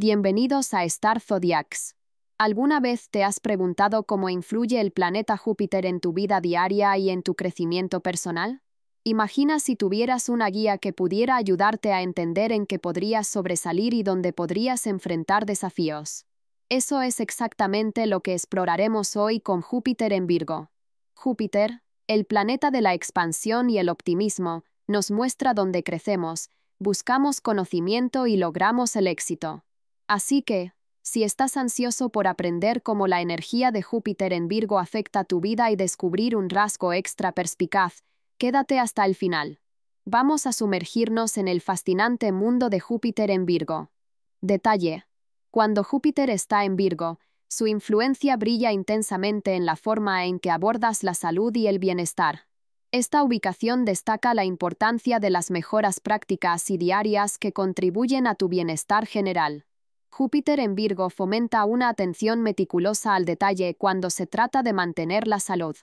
Bienvenidos a Star Zodiacs. ¿Alguna vez te has preguntado cómo influye el planeta Júpiter en tu vida diaria y en tu crecimiento personal? Imagina si tuvieras una guía que pudiera ayudarte a entender en qué podrías sobresalir y dónde podrías enfrentar desafíos. Eso es exactamente lo que exploraremos hoy con Júpiter en Virgo. Júpiter, el planeta de la expansión y el optimismo, nos muestra dónde crecemos, buscamos conocimiento y logramos el éxito. Así que, si estás ansioso por aprender cómo la energía de Júpiter en Virgo afecta tu vida y descubrir un rasgo extra perspicaz, quédate hasta el final. Vamos a sumergirnos en el fascinante mundo de Júpiter en Virgo. Detalle. Cuando Júpiter está en Virgo, su influencia brilla intensamente en la forma en que abordas la salud y el bienestar. Esta ubicación destaca la importancia de las mejoras prácticas y diarias que contribuyen a tu bienestar general. Júpiter en Virgo fomenta una atención meticulosa al detalle cuando se trata de mantener la salud.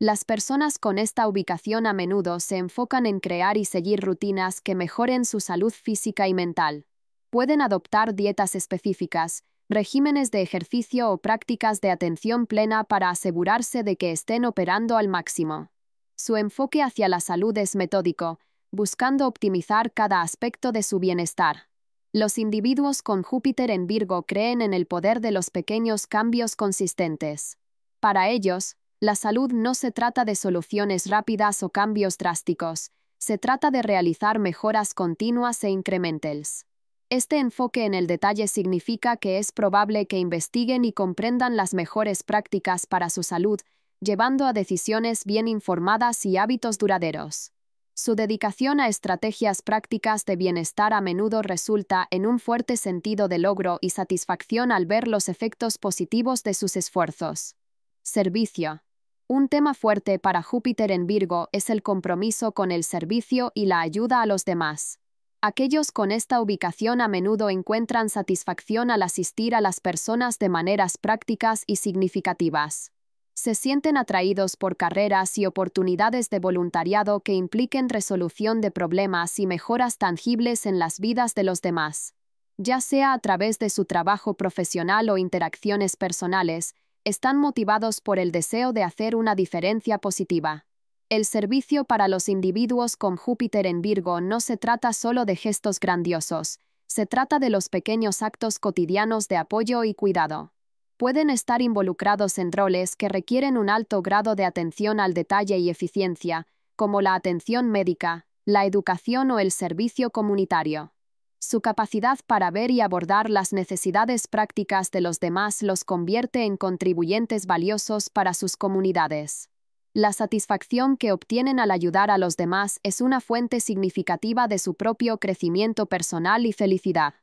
Las personas con esta ubicación a menudo se enfocan en crear y seguir rutinas que mejoren su salud física y mental. Pueden adoptar dietas específicas, regímenes de ejercicio o prácticas de atención plena para asegurarse de que estén operando al máximo. Su enfoque hacia la salud es metódico, buscando optimizar cada aspecto de su bienestar. Los individuos con Júpiter en Virgo creen en el poder de los pequeños cambios consistentes. Para ellos, la salud no se trata de soluciones rápidas o cambios drásticos, se trata de realizar mejoras continuas e incrementales. Este enfoque en el detalle significa que es probable que investiguen y comprendan las mejores prácticas para su salud, llevando a decisiones bien informadas y hábitos duraderos. Su dedicación a estrategias prácticas de bienestar a menudo resulta en un fuerte sentido de logro y satisfacción al ver los efectos positivos de sus esfuerzos. Servicio. Un tema fuerte para Júpiter en Virgo es el compromiso con el servicio y la ayuda a los demás. Aquellos con esta ubicación a menudo encuentran satisfacción al asistir a las personas de maneras prácticas y significativas se sienten atraídos por carreras y oportunidades de voluntariado que impliquen resolución de problemas y mejoras tangibles en las vidas de los demás. Ya sea a través de su trabajo profesional o interacciones personales, están motivados por el deseo de hacer una diferencia positiva. El servicio para los individuos con Júpiter en Virgo no se trata solo de gestos grandiosos, se trata de los pequeños actos cotidianos de apoyo y cuidado pueden estar involucrados en roles que requieren un alto grado de atención al detalle y eficiencia, como la atención médica, la educación o el servicio comunitario. Su capacidad para ver y abordar las necesidades prácticas de los demás los convierte en contribuyentes valiosos para sus comunidades. La satisfacción que obtienen al ayudar a los demás es una fuente significativa de su propio crecimiento personal y felicidad.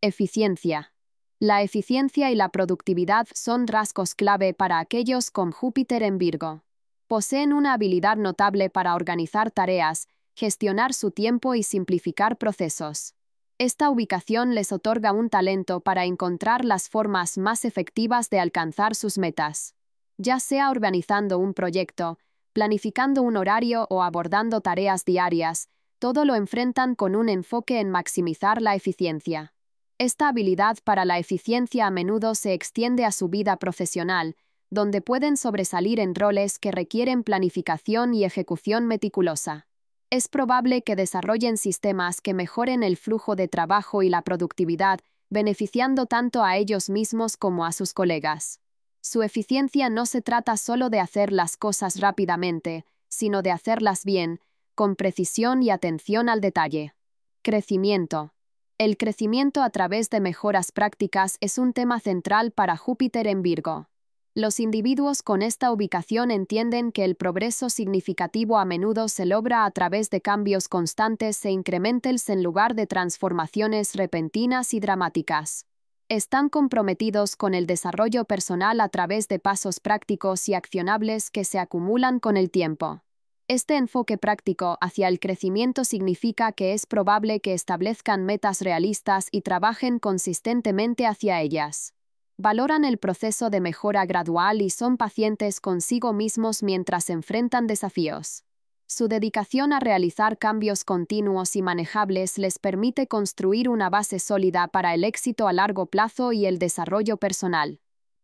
Eficiencia. La eficiencia y la productividad son rasgos clave para aquellos con Júpiter en Virgo. Poseen una habilidad notable para organizar tareas, gestionar su tiempo y simplificar procesos. Esta ubicación les otorga un talento para encontrar las formas más efectivas de alcanzar sus metas. Ya sea organizando un proyecto, planificando un horario o abordando tareas diarias, todo lo enfrentan con un enfoque en maximizar la eficiencia. Esta habilidad para la eficiencia a menudo se extiende a su vida profesional, donde pueden sobresalir en roles que requieren planificación y ejecución meticulosa. Es probable que desarrollen sistemas que mejoren el flujo de trabajo y la productividad, beneficiando tanto a ellos mismos como a sus colegas. Su eficiencia no se trata solo de hacer las cosas rápidamente, sino de hacerlas bien, con precisión y atención al detalle. Crecimiento. El crecimiento a través de mejoras prácticas es un tema central para Júpiter en Virgo. Los individuos con esta ubicación entienden que el progreso significativo a menudo se logra a través de cambios constantes e incrementales en lugar de transformaciones repentinas y dramáticas. Están comprometidos con el desarrollo personal a través de pasos prácticos y accionables que se acumulan con el tiempo. Este enfoque práctico hacia el crecimiento significa que es probable que establezcan metas realistas y trabajen consistentemente hacia ellas. Valoran el proceso de mejora gradual y son pacientes consigo mismos mientras enfrentan desafíos. Su dedicación a realizar cambios continuos y manejables les permite construir una base sólida para el éxito a largo plazo y el desarrollo personal.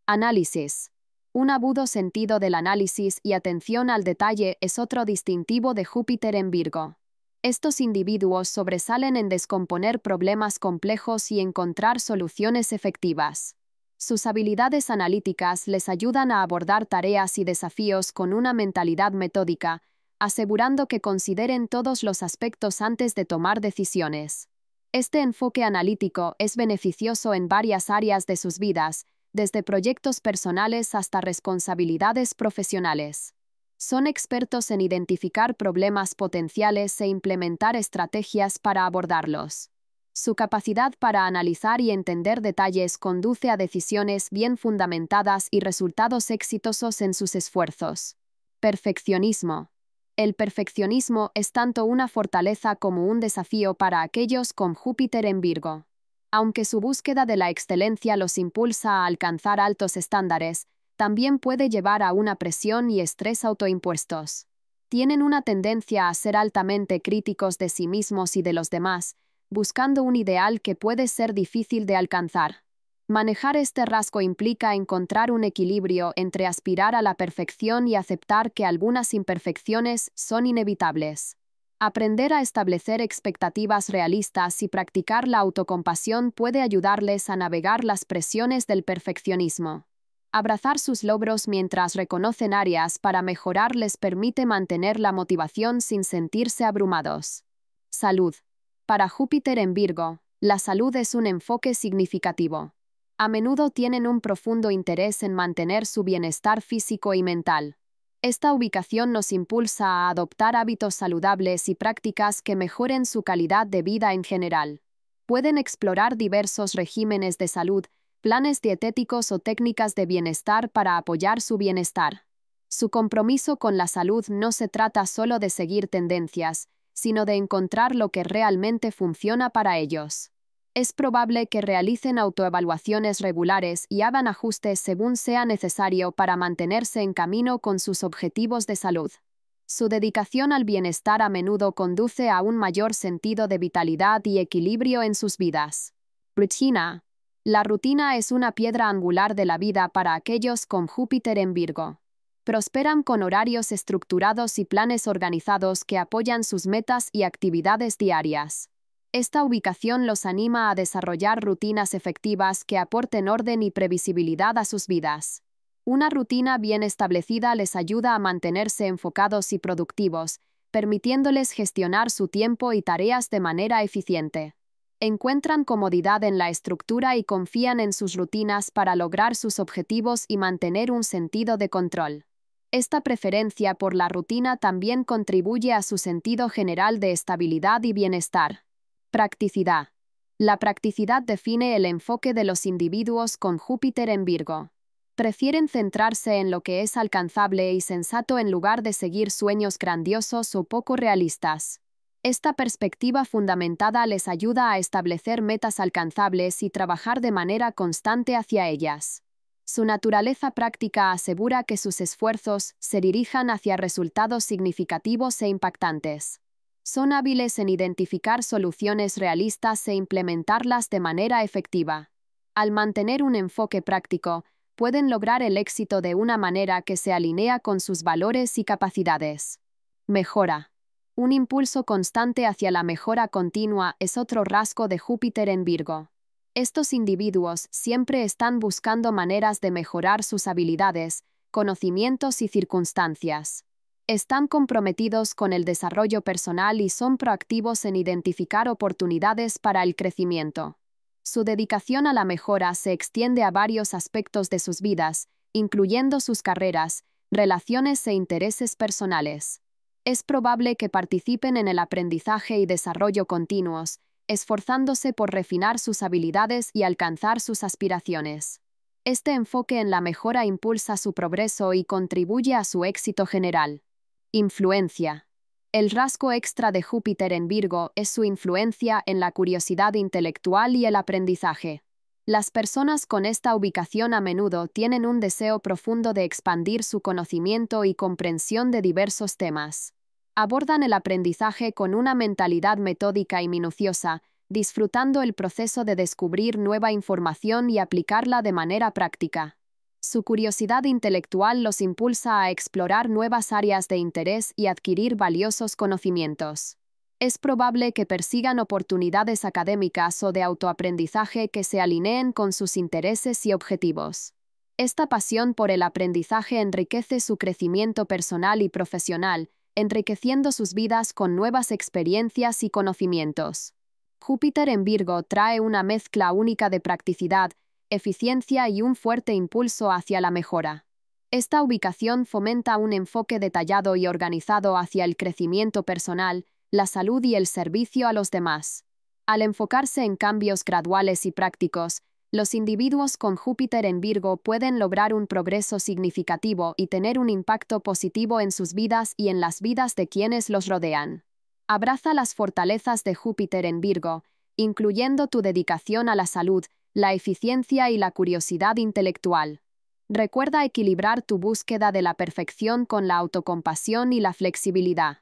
Análisis. Un agudo sentido del análisis y atención al detalle es otro distintivo de Júpiter en Virgo. Estos individuos sobresalen en descomponer problemas complejos y encontrar soluciones efectivas. Sus habilidades analíticas les ayudan a abordar tareas y desafíos con una mentalidad metódica, asegurando que consideren todos los aspectos antes de tomar decisiones. Este enfoque analítico es beneficioso en varias áreas de sus vidas, desde proyectos personales hasta responsabilidades profesionales. Son expertos en identificar problemas potenciales e implementar estrategias para abordarlos. Su capacidad para analizar y entender detalles conduce a decisiones bien fundamentadas y resultados exitosos en sus esfuerzos. Perfeccionismo. El perfeccionismo es tanto una fortaleza como un desafío para aquellos con Júpiter en Virgo. Aunque su búsqueda de la excelencia los impulsa a alcanzar altos estándares, también puede llevar a una presión y estrés autoimpuestos. Tienen una tendencia a ser altamente críticos de sí mismos y de los demás, buscando un ideal que puede ser difícil de alcanzar. Manejar este rasgo implica encontrar un equilibrio entre aspirar a la perfección y aceptar que algunas imperfecciones son inevitables. Aprender a establecer expectativas realistas y practicar la autocompasión puede ayudarles a navegar las presiones del perfeccionismo. Abrazar sus logros mientras reconocen áreas para mejorar les permite mantener la motivación sin sentirse abrumados. Salud. Para Júpiter en Virgo, la salud es un enfoque significativo. A menudo tienen un profundo interés en mantener su bienestar físico y mental. Esta ubicación nos impulsa a adoptar hábitos saludables y prácticas que mejoren su calidad de vida en general. Pueden explorar diversos regímenes de salud, planes dietéticos o técnicas de bienestar para apoyar su bienestar. Su compromiso con la salud no se trata solo de seguir tendencias, sino de encontrar lo que realmente funciona para ellos es probable que realicen autoevaluaciones regulares y hagan ajustes según sea necesario para mantenerse en camino con sus objetivos de salud. Su dedicación al bienestar a menudo conduce a un mayor sentido de vitalidad y equilibrio en sus vidas. Rutina. La rutina es una piedra angular de la vida para aquellos con Júpiter en Virgo. Prosperan con horarios estructurados y planes organizados que apoyan sus metas y actividades diarias. Esta ubicación los anima a desarrollar rutinas efectivas que aporten orden y previsibilidad a sus vidas. Una rutina bien establecida les ayuda a mantenerse enfocados y productivos, permitiéndoles gestionar su tiempo y tareas de manera eficiente. Encuentran comodidad en la estructura y confían en sus rutinas para lograr sus objetivos y mantener un sentido de control. Esta preferencia por la rutina también contribuye a su sentido general de estabilidad y bienestar. Practicidad. La practicidad define el enfoque de los individuos con Júpiter en Virgo. Prefieren centrarse en lo que es alcanzable y sensato en lugar de seguir sueños grandiosos o poco realistas. Esta perspectiva fundamentada les ayuda a establecer metas alcanzables y trabajar de manera constante hacia ellas. Su naturaleza práctica asegura que sus esfuerzos se dirijan hacia resultados significativos e impactantes son hábiles en identificar soluciones realistas e implementarlas de manera efectiva. Al mantener un enfoque práctico, pueden lograr el éxito de una manera que se alinea con sus valores y capacidades. Mejora. Un impulso constante hacia la mejora continua es otro rasgo de Júpiter en Virgo. Estos individuos siempre están buscando maneras de mejorar sus habilidades, conocimientos y circunstancias están comprometidos con el desarrollo personal y son proactivos en identificar oportunidades para el crecimiento. Su dedicación a la mejora se extiende a varios aspectos de sus vidas, incluyendo sus carreras, relaciones e intereses personales. Es probable que participen en el aprendizaje y desarrollo continuos, esforzándose por refinar sus habilidades y alcanzar sus aspiraciones. Este enfoque en la mejora impulsa su progreso y contribuye a su éxito general. Influencia. El rasgo extra de Júpiter en Virgo es su influencia en la curiosidad intelectual y el aprendizaje. Las personas con esta ubicación a menudo tienen un deseo profundo de expandir su conocimiento y comprensión de diversos temas. Abordan el aprendizaje con una mentalidad metódica y minuciosa, disfrutando el proceso de descubrir nueva información y aplicarla de manera práctica su curiosidad intelectual los impulsa a explorar nuevas áreas de interés y adquirir valiosos conocimientos. Es probable que persigan oportunidades académicas o de autoaprendizaje que se alineen con sus intereses y objetivos. Esta pasión por el aprendizaje enriquece su crecimiento personal y profesional, enriqueciendo sus vidas con nuevas experiencias y conocimientos. Júpiter en Virgo trae una mezcla única de practicidad, eficiencia y un fuerte impulso hacia la mejora. Esta ubicación fomenta un enfoque detallado y organizado hacia el crecimiento personal, la salud y el servicio a los demás. Al enfocarse en cambios graduales y prácticos, los individuos con Júpiter en Virgo pueden lograr un progreso significativo y tener un impacto positivo en sus vidas y en las vidas de quienes los rodean. Abraza las fortalezas de Júpiter en Virgo, incluyendo tu dedicación a la salud, la eficiencia y la curiosidad intelectual. Recuerda equilibrar tu búsqueda de la perfección con la autocompasión y la flexibilidad.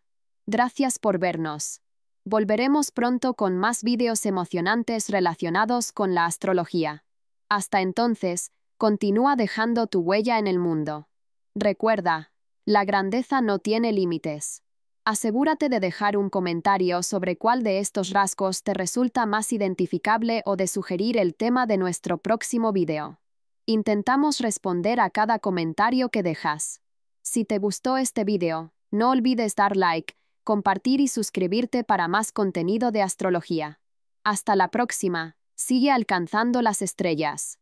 Gracias por vernos. Volveremos pronto con más vídeos emocionantes relacionados con la astrología. Hasta entonces, continúa dejando tu huella en el mundo. Recuerda, la grandeza no tiene límites. Asegúrate de dejar un comentario sobre cuál de estos rasgos te resulta más identificable o de sugerir el tema de nuestro próximo video. Intentamos responder a cada comentario que dejas. Si te gustó este video, no olvides dar like, compartir y suscribirte para más contenido de astrología. Hasta la próxima, sigue alcanzando las estrellas.